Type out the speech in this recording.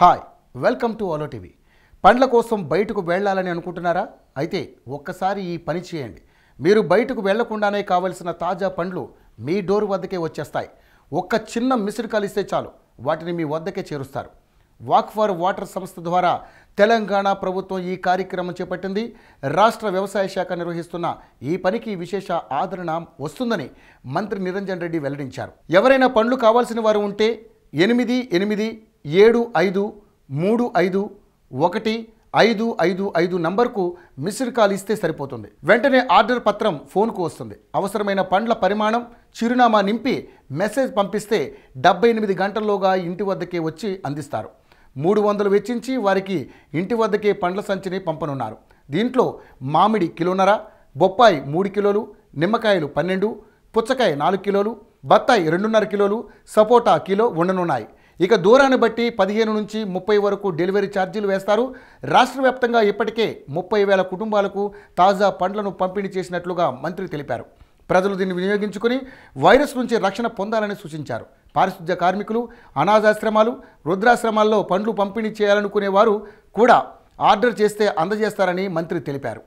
hi welcome to Aalo TV పండ్ల కోసం బయటకు వెళ్ళాలని అనుకుంటున్నారా అయితే ఒక్కసారి ఈ పని చేయండి మీరు బయటకు వెళ్లకుండానే కావలసిన తాజా పండ్లు మీ డోర్ వద్దకే వచ్చేస్తాయి ఒక్క చిన్న మిస్డ్ కాల్ ఇస్తే చాలు వాటిని మీ వద్దకే చేరుస్తారు వాక్ ఫర్ వాటర్ సంస్థ ద్వారా తెలంగాణ ప్రభుత్వం ఈ కార్యక్రమం చేపట్టింది రాష్ట్ర వ్యవసాయ శాఖ నిర్వహిస్తున్న ఈ పనికి విశేష ఆదరణ వస్తుందని మంత్రి నిరంజన్ రెడ్డి వెల్లడించారు ఎవరైనా పండ్లు కావాల్సిన వారు ఉంటే ఎనిమిది ఎనిమిది ఏడు ఐదు మూడు ఐదు ఒకటి ఐదు ఐదు ఐదు నంబర్కు మిస్డ్ కాల్ ఇస్తే సరిపోతుంది వెంటనే ఆర్డర్ పత్రం ఫోన్కు వస్తుంది అవసరమైన పండ్ల పరిమాణం చిరునామా నింపి మెసేజ్ పంపిస్తే డెబ్బై ఎనిమిది గంటల్లోగా ఇంటి వద్దకే వచ్చి అందిస్తారు మూడు వందలు వెచ్చించి వారికి ఇంటి వద్దకే పండ్ల సంచిని పంపనున్నారు దీంట్లో మామిడి కిలోన్నర బొప్పాయి మూడు కిలోలు నిమ్మకాయలు పన్నెండు పుచ్చకాయ నాలుగు కిలోలు బత్తాయి రెండున్నర కిలోలు సపోటా కిలో ఉండనున్నాయి ఇక దూరాన్ని బట్టి పదిహేను నుంచి ముప్పై వరకు డెలివరీ ఛార్జీలు వేస్తారు రాష్ట్ర వ్యాప్తంగా ఇప్పటికే ముప్పై వేల కుటుంబాలకు తాజా పండ్లను పంపిణీ చేసినట్లుగా మంత్రి తెలిపారు ప్రజలు దీన్ని వినియోగించుకుని వైరస్ నుంచి రక్షణ పొందాలని సూచించారు పారిశుద్ధ్య కార్మికులు అనాథాశ్రమాలు వృద్ధాశ్రమాల్లో పండ్లు పంపిణీ చేయాలనుకునే వారు కూడా ఆర్డర్ చేస్తే అందజేస్తారని మంత్రి తెలిపారు